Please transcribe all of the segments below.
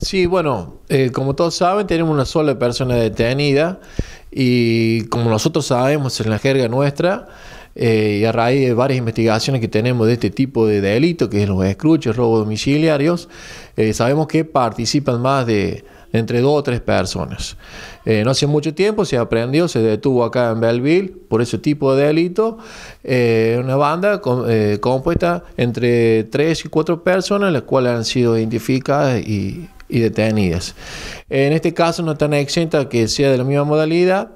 Sí, bueno, eh, como todos saben, tenemos una sola persona detenida y como nosotros sabemos en la jerga nuestra, eh, y a raíz de varias investigaciones que tenemos de este tipo de delito, que es los escruches, robos domiciliarios, eh, sabemos que participan más de, entre dos o tres personas. no hace mucho tiempo se aprendió, se detuvo acá en Belleville por ese tipo de delito, una banda compuesta entre tres y cuatro personas, las cuales han sido identificadas y y detenidas. En este caso no están exenta que sea de la misma modalidad.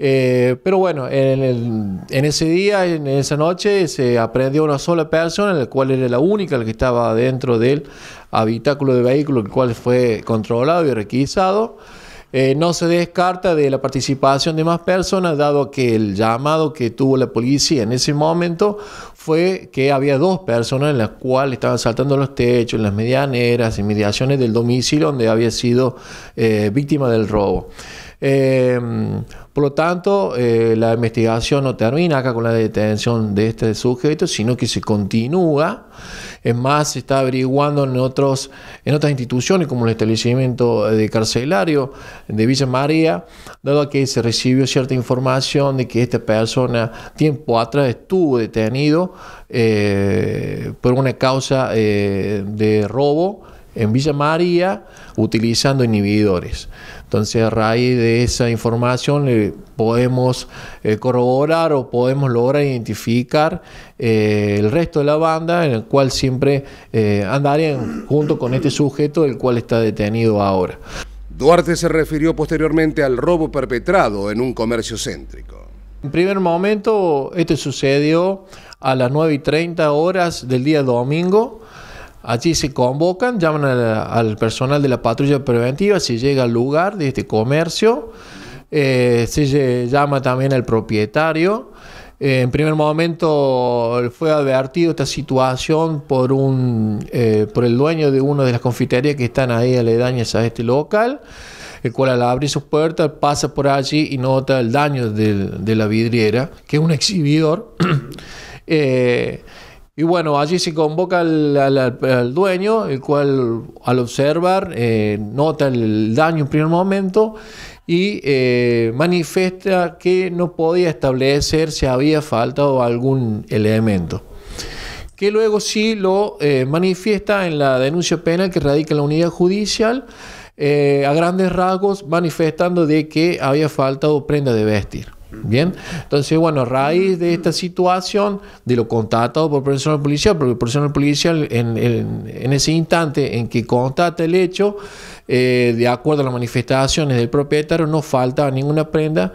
Eh, pero bueno, en, ese día, en esa noche, se aprendió una sola persona, la cual era la única la que estaba dentro del habitáculo de vehículo, el cual fue controlado y requisado. Eh, no se descarta de la participación de más personas, dado que el llamado que tuvo la policía en ese momento fue que había dos personas en las cuales estaban saltando los techos, en las medianeras, y mediaciones del domicilio donde había sido eh, víctima del robo. Em, por lo tanto, eh, la investigación no termina acá con la detención de este sujeto, sino que se continúa. Es más, se está averiguando en, otros, en otras instituciones, como el establecimiento de carcelario de Villa María, dado que se recibió cierta información de que esta persona tiempo atrás estuvo detenido eh, por una causa eh, de robo en Villa María utilizando inhibidores. Entonces, a raíz de esa información le podemos eh, corroborar o podemos lograr identificar eh, el resto de la banda en el cual siempre eh, andarían junto con este sujeto, el cual está detenido ahora. Duarte se refirió posteriormente al robo perpetrado en un comercio céntrico. En primer momento, este sucedió a las 9 y 30 horas del día domingo Allí se convocan, llaman al, personal de la patrulla preventiva, se llega al lugar de este comercio, eh, se llama también al propietario. Eh, en primer momento fue advertido esta situación por, un, eh, por el dueño de una de las confiterías que están ahí aledañas a este local, el cual al abrir sus puertas pasa por allí y nota el daño de, de la vidriera, que es un exhibidor. Y bueno, allí se convoca al, dueño, el cual al observar eh, nota el daño en primer momento y eh, manifiesta que no podía establecer si había faltado algún elemento que luego sí lo eh, manifiesta en la denuncia penal que radica en la unidad judicial, a grandes rasgos manifestando de que había faltado prenda de vestir. Bien, entonces, bueno, a raíz de esta situación, de lo contratado por personal policial, porque el personal policial en, ese instante en que constata el hecho, eh, de acuerdo a las manifestaciones del propietario, no faltaba ninguna prenda,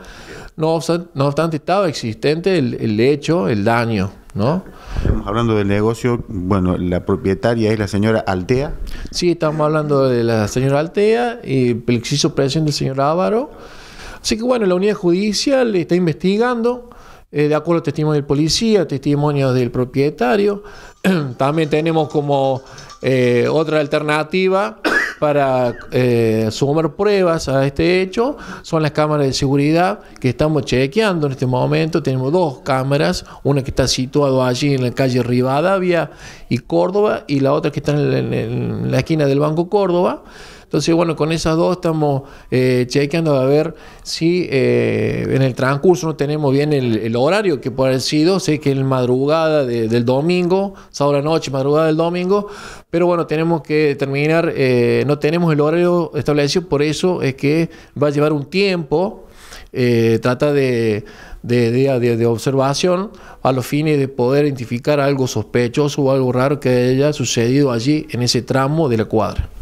no, no obstante estaba existente el, el hecho, el daño. ¿no? Estamos hablando del negocio, bueno, la propietaria es la señora Altea. Sí, estamos hablando de la señora Altea y el exceso presión del señor Ávaro Así que bueno, la unidad judicial está investigando, eh, de acuerdo a testimonio del policía, testimonios del propietario. También tenemos como eh, otra alternativa para eh, sumar pruebas a este hecho son las cámaras de seguridad que estamos chequeando en este momento. Tenemos dos cámaras, una que está situada allí en la calle Rivadavia y Córdoba y la otra que está en la esquina del Banco Córdoba. Entonces, bueno, con esas dos estamos eh, chequeando a ver si eh, en el transcurso no tenemos bien el, horario que puede haber sido. Sé que es madrugada del domingo, sábado la noche, madrugada del domingo, pero bueno, tenemos que determinar, eh, no tenemos el horario establecido, por eso es que va a llevar un tiempo. trata de, de, de, observación a los fines de poder identificar algo sospechoso o algo raro que haya sucedido allí en ese tramo de la cuadra.